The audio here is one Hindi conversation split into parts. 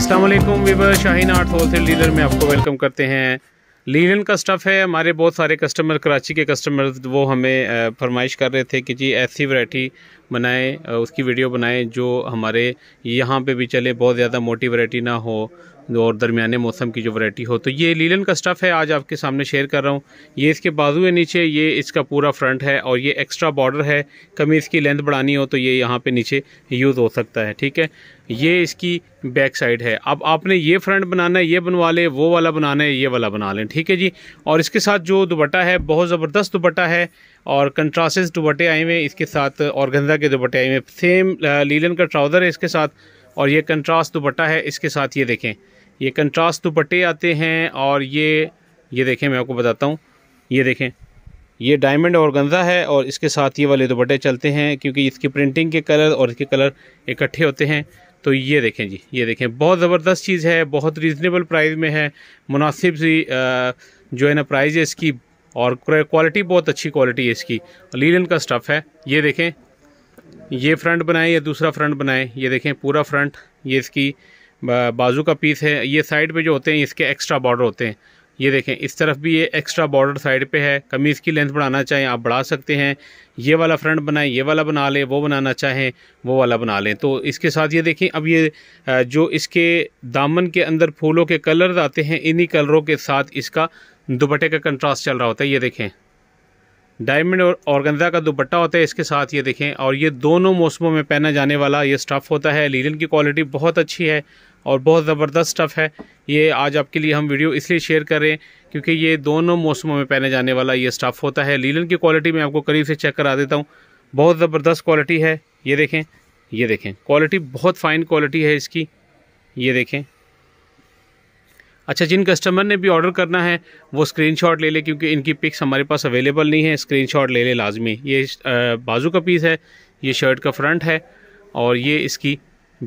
Aslam weaver Shaheen art wholesale dealer में आपको वेलकम करते हैं लीलन का स्टफ़ है हमारे बहुत सारे कस्टमर कराची के कस्टमर वो हमें फरमाइश कर रहे थे कि जी ऐसी वैरायटी बनाएं उसकी वीडियो बनाएं जो हमारे यहाँ पे भी चले बहुत ज़्यादा मोटी वैरायटी ना हो और दरमियाने मौसम की जो वैरायटी हो तो ये लीलन का स्टफ़ है आज आपके सामने शेयर कर रहा हूँ ये इसके बाजू है नीचे ये इसका पूरा फ्रंट है और ये एक्स्ट्रा बॉर्डर है कमी इसकी लेंथ बढ़ानी हो तो ये यहाँ पे नीचे यूज़ हो सकता है ठीक है ये इसकी बैक साइड है अब आपने ये फ्रंट बनाना है ये बनवा लें वो वाला बनाना है ये वाला बना लें ठीक है जी और इसके साथ जो दुपट्टा है बहुत ज़बरदस्त दुपट्टा है और कंट्रासेस दुपट्टे आए हुए इसके साथ और गंजा के दुपट्टे आए हुए सेम लीलन का ट्राउज़र है इसके साथ और ये कंट्रास्ट दुपट्टा है इसके साथ ये देखें ये कंट्रास्ट दुपट्टे आते हैं और ये ये देखें मैं आपको बताता हूँ ये देखें ये डायमंड और गंजा है और इसके साथ ये वाले दुपट्टे चलते हैं क्योंकि इसकी प्रिंटिंग के कलर और इसके कलर इकट्ठे होते हैं तो ये देखें जी ये देखें बहुत ज़बरदस्त चीज़ है बहुत रीज़नेबल प्राइस में है मुनासिब सी जो है ना प्राइस है इसकी और क्वालिटी बहुत अच्छी क्वालिटी है इसकी लीलन का स्टफ़ है ये देखें ये फ्रंट बनाएं या दूसरा फ्रंट बनाएं ये देखें पूरा फ्रंट ये इसकी बाजू का पीस है ये साइड पे जो होते हैं इसके एक्स्ट्रा बॉर्डर होते हैं ये देखें इस तरफ भी ये एक्स्ट्रा बॉर्डर साइड पे है कमीज़ की लेंथ बढ़ाना चाहें आप बढ़ा सकते हैं ये वाला फ्रंट बनाएं ये वाला बना लें वो बनाना चाहें वो वाला बना लें तो इसके साथ ये देखें अब ये जो इसके दामन के अंदर फूलों के कलर आते हैं इन्हीं कलरों के साथ इसका दुपट्टे का कंट्रास्ट चल रहा होता है ये देखें डायमंड और ऑर्गेंजा का दुपट्टा होता है इसके साथ ये देखें और ये दोनों मौसमों में पहना जाने वाला ये स्टफ़ होता है लीलन की क्वालिटी बहुत अच्छी है और बहुत ज़बरदस्त स्टफ़ है ये आज आपके लिए हम वीडियो इसलिए शेयर कर रहे हैं क्योंकि ये दोनों मौसमों में पहने जाने वाला ये स्टफ़ होता है लीलन की क्वालिटी मैं आपको करीब से चेक करा देता हूँ बहुत ज़बरदस्त क्वालिटी है ये देखें ये देखें क्वालिटी बहुत फ़ाइन क्वालिटी है इसकी ये देखें अच्छा जिन कस्टमर ने भी ऑर्डर करना है वो स्क्रीनशॉट ले ले क्योंकि इनकी पिक्स हमारे पास अवेलेबल नहीं है स्क्रीनशॉट ले ले लाजमी ये बाजू का पीस है ये शर्ट का फ्रंट है और ये इसकी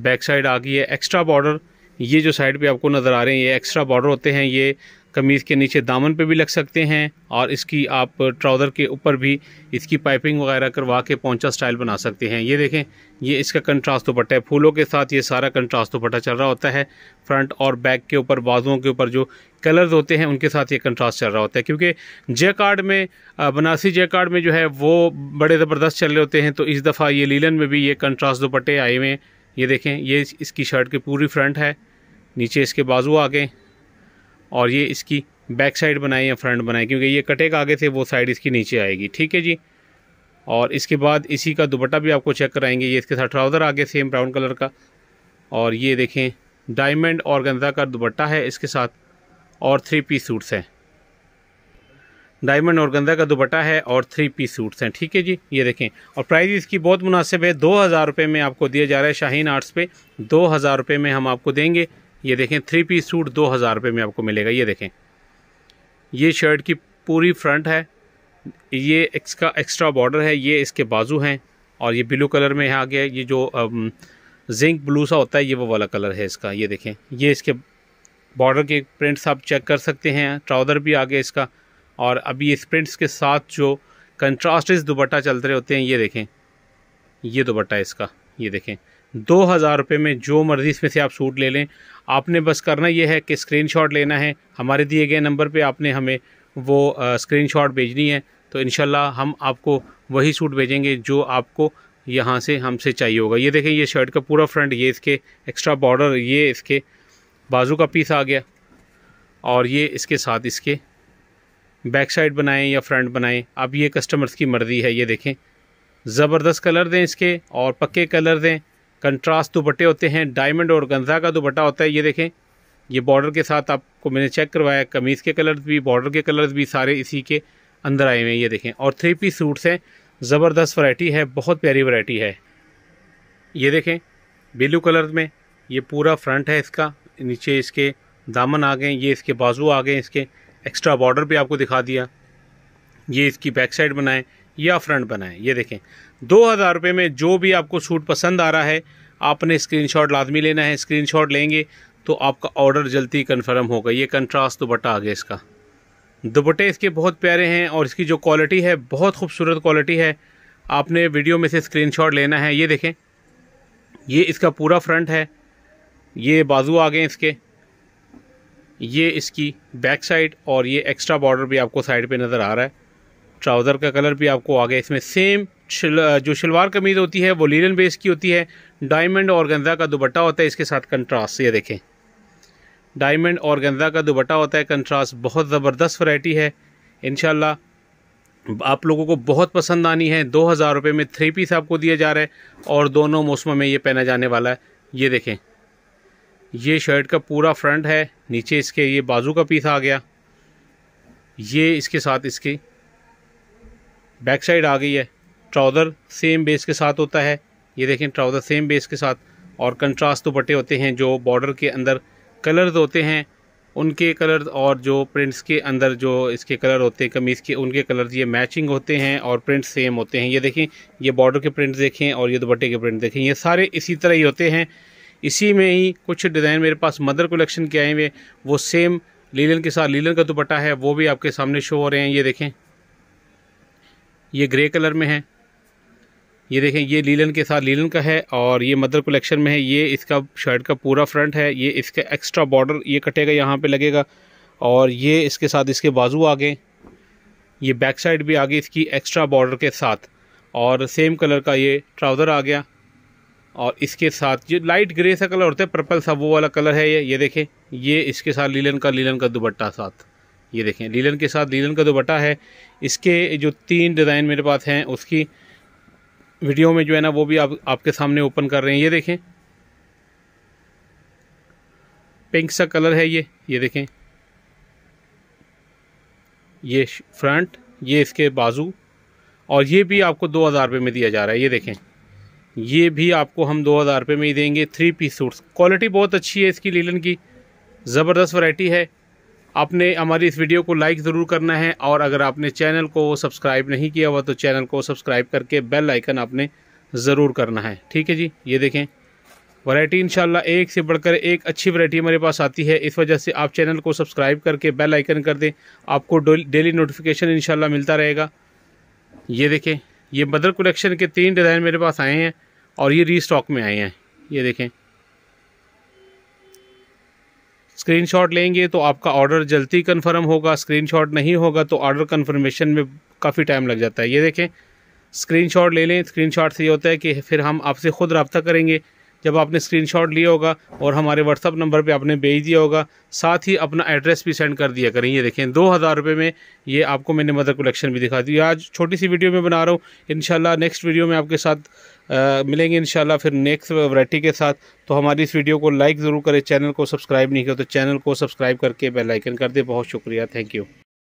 बैक साइड आ गई है एक्स्ट्रा बॉर्डर ये जो साइड पे आपको नज़र आ रहे हैं ये एक्स्ट्रा बॉर्डर होते हैं ये कमीज़ के नीचे दामन पे भी लग सकते हैं और इसकी आप ट्राउज़र के ऊपर भी इसकी पाइपिंग वगैरह करवा के पहुँचा स्टाइल बना सकते हैं ये देखें ये इसका कंट्रास्ट दुपट्टा है फूलों के साथ ये सारा कंट्रास्ट दुपट्टा चल रहा होता है फ्रंट और बैक के ऊपर बाजुओं के ऊपर जो कलर्स होते हैं उनके साथ ये कंट्रास्ट चल रहा होता है क्योंकि जे कार्ड में बनासी जे कार्ड में जो है वो बड़े ज़बरदस्त चल रहे होते हैं तो इस दफ़ा ये लीलन में भी ये कंट्रास्ट दुपट्टे आए हुए हैं ये देखें ये इसकी शर्ट की पूरी फ्रंट है नीचे इसके बाजू आ गए और ये इसकी बैक साइड बनाए या फ्रंट बनाए क्योंकि ये कटेक आगे थे वो साइड इसकी नीचे आएगी ठीक है जी और इसके बाद इसी का दुपट्टा भी आपको चेक कराएंगे ये इसके साथ ट्राउज़र आगे सेम ब्राउन कलर का और ये देखें डायमंड और गंदा का दुपट्टा है इसके साथ और थ्री पीस सूट्स हैं डायमंड और गंदा का दुपट्टा है और थ्री पीस सूट्स हैं ठीक है जी ये देखें और प्राइस इसकी बहुत मुनासिब है दो हज़ार रुपये में आपको दिया जा रहा है शाहीन आर्ट्स पे दो हज़ार रुपये में हम आपको देंगे ये देखें थ्री पीस सूट दो हज़ार रुपये में आपको मिलेगा ये देखें ये शर्ट की पूरी फ्रंट है ये इसका एक्स्ट्रा बॉर्डर है ये इसके बाजू हैं और ये ब्लू कलर में आ गया ये जो जिंक ब्लू सा होता है ये वो वाला कलर है इसका ये देखें ये इसके बॉर्डर के प्रिंट्स आप चेक कर सकते हैं ट्राउजर भी आ गया इसका और अभी स्प्रिंट्स के साथ जो कंट्रास्ट दुबट्टा दुपट्टा चलते रहे होते हैं ये देखें ये दुपट्टा इसका ये देखें दो हज़ार रुपये में जो मर्ज़ी इसमें से आप सूट ले लें आपने बस करना ये है कि स्क्रीनशॉट लेना है हमारे दिए गए नंबर पे आपने हमें वो स्क्रीनशॉट भेजनी है तो इन हम आपको वही सूट भेजेंगे जो आपको यहाँ से हमसे चाहिए होगा ये देखें ये शर्ट का पूरा फ्रंट ये इसके एक्स्ट्रा बॉर्डर ये इसके बाजू का पीस आ गया और ये इसके साथ इसके बैक साइड बनाएं या फ्रंट बनाएं अब ये कस्टमर्स की मर्ज़ी है ये देखें ज़बरदस्त कलर दें इसके और पक्के कलर दें कंट्रास्ट दुपट्टे होते हैं डायमंड और गंजा का दुपट्टा होता है ये देखें ये बॉर्डर के साथ आपको मैंने चेक करवाया कमीज़ के कलर्स भी बॉर्डर के कलर्स भी सारे इसी के अंदर आए हुए हैं ये देखें और थ्री पीस सूट्स हैं ज़बरदस्त वरायटी है बहुत प्यारी वरायटी है ये देखें ब्लू कलर में ये पूरा फ्रंट है इसका नीचे इसके दामन आ गए ये इसके बाजू आ गए इसके एक्स्ट्रा बॉर्डर भी आपको दिखा दिया ये इसकी बैक साइड बनाएं या फ्रंट बनाएं ये देखें दो हज़ार रुपये में जो भी आपको सूट पसंद आ रहा है आपने स्क्रीनशॉट लाजमी लेना है स्क्रीनशॉट लेंगे तो आपका ऑर्डर जल्दी कन्फर्म होगा ये कंट्रास्ट दुपट्टा आ गया इसका दुपट्टे इसके बहुत प्यारे हैं और इसकी जो क्वालिटी है बहुत खूबसूरत क्वालिटी है आपने वीडियो में से शॉट लेना है ये देखें ये इसका पूरा फ्रंट है ये बाजू आ गए इसके ये इसकी बैक साइड और ये एक्स्ट्रा बॉर्डर भी आपको साइड पे नज़र आ रहा है ट्राउज़र का कलर भी आपको आ गया इसमें सेम शिल, जो शलवार कमीज़ होती है वो लीलन बेस की होती है डायमंड और गंजा का दुबट्टा होता है इसके साथ कंट्रास्ट ये देखें डायमंड और गंजा का दुबट्टा होता है कंट्रास्ट बहुत ज़बरदस्त वैरायटी है इन आप लोगों को बहुत पसंद आनी है दो हज़ार रुपये में थ्री पीस आपको दिया जा रहा है और दोनों मौसमों में ये पहना जाने वाला है ये देखें ये शर्ट का पूरा फ्रंट है नीचे इसके ये बाजू का पीस आ गया ये इसके साथ इसकी बैक साइड आ गई है ट्राउज़र सेम बेस के साथ होता है ये देखें ट्राउज़र सेम बेस के साथ और कंट्रास्ट दुपट्टे होते हैं जो बॉर्डर के अंदर कलर्स होते हैं उनके कलर्स और जो प्रिंट्स के अंदर जो इसके कलर होते हैं कमीज़ के उनके कलर ये मैचिंग होते हैं और प्रिंट्स सेम होते हैं ये देखें ये बॉर्डर के प्रिंट देखें और ये दुपट्टे के प्रिंट देखें ये सारे इसी तरह ही होते हैं इसी में ही कुछ डिज़ाइन मेरे पास मदर कलेक्शन के आए हुए वो सेम लीलन के साथ लीलन का दुपट्टा है वो भी आपके सामने शो हो रहे हैं ये देखें ये ग्रे कलर में है ये देखें ये लीलन के साथ लीलन का है और ये मदर कलेक्शन में है ये इसका शर्ट का पूरा फ्रंट है ये इसका एक्स्ट्रा बॉर्डर ये कटेगा यहाँ पे लगेगा और ये इसके साथ इसके बाजू आ गए ये बैक साइड भी आ गई इसकी एक्स्ट्रा बॉर्डर के साथ और सेम कलर का ये ट्राउज़र आ गया और इसके साथ जो लाइट ग्रे सा कलर होता है पर्पल सा वो वाला कलर है ये ये देखें ये इसके साथ लीलन का लीलन का दुपट्टा साथ ये देखें लीलन के साथ लीलन का दुपट्टा है इसके जो तीन डिज़ाइन मेरे पास हैं उसकी वीडियो में जो है ना वो भी आप आपके सामने ओपन कर रहे हैं ये देखें पिंक सा कलर है ये ये देखें ये फ्रंट ये इसके बाजू और ये भी आपको दो हज़ार रुपये में दिया जा रहा है ये देखें ये भी आपको हम दो हज़ार रुपये में ही देंगे थ्री पीस सूट्स क्वालिटी बहुत अच्छी है इसकी लीलन की ज़बरदस्त वैरायटी है आपने हमारी इस वीडियो को लाइक ज़रूर करना है और अगर आपने चैनल को सब्सक्राइब नहीं किया हुआ तो चैनल को सब्सक्राइब करके बेल आइकन आपने ज़रूर करना है ठीक है जी ये देखें वैरायटी इंशाल्लाह एक से बढ़कर एक अच्छी वैरायटी हमारे पास आती है इस वजह से आप चैनल को सब्सक्राइब करके बेल आइकन कर दें आपको डेली नोटिफिकेशन इंशाल्लाह मिलता रहेगा ये देखें ये बदर कलेक्शन के तीन डिज़ाइन मेरे पास आए हैं और ये री स्टॉक में आए हैं ये देखें स्क्रीनशॉट लेंगे तो आपका ऑर्डर जल्दी कन्फर्म होगा स्क्रीनशॉट नहीं होगा तो ऑर्डर कन्फर्मेशन में काफ़ी टाइम लग जाता है ये देखें स्क्रीनशॉट ले लें स्क्रीनशॉट से ये होता है कि फिर हम आपसे ख़ुद रबता करेंगे जब आपने स्क्रीनशॉट लिया होगा और हमारे व्हाट्सअप नंबर पे आपने भेज दिया होगा साथ ही अपना एड्रेस भी सेंड कर दिया करें ये देखें दो हज़ार रुपये में ये आपको मैंने मदर कलेक्शन भी दिखा दी आज छोटी सी वीडियो में बना रहा हूँ इन नेक्स्ट वीडियो में आपके साथ आ, मिलेंगे इंशाल्लाह फिर नेक्स्ट वरायटी के साथ तो हमारी इस वीडियो को लाइक ज़रूर करें चैनल को सब्सक्राइब नहीं किया तो चैनल को सब्सक्राइब करके बेलाइकन कर दे बहुत शुक्रिया थैंक यू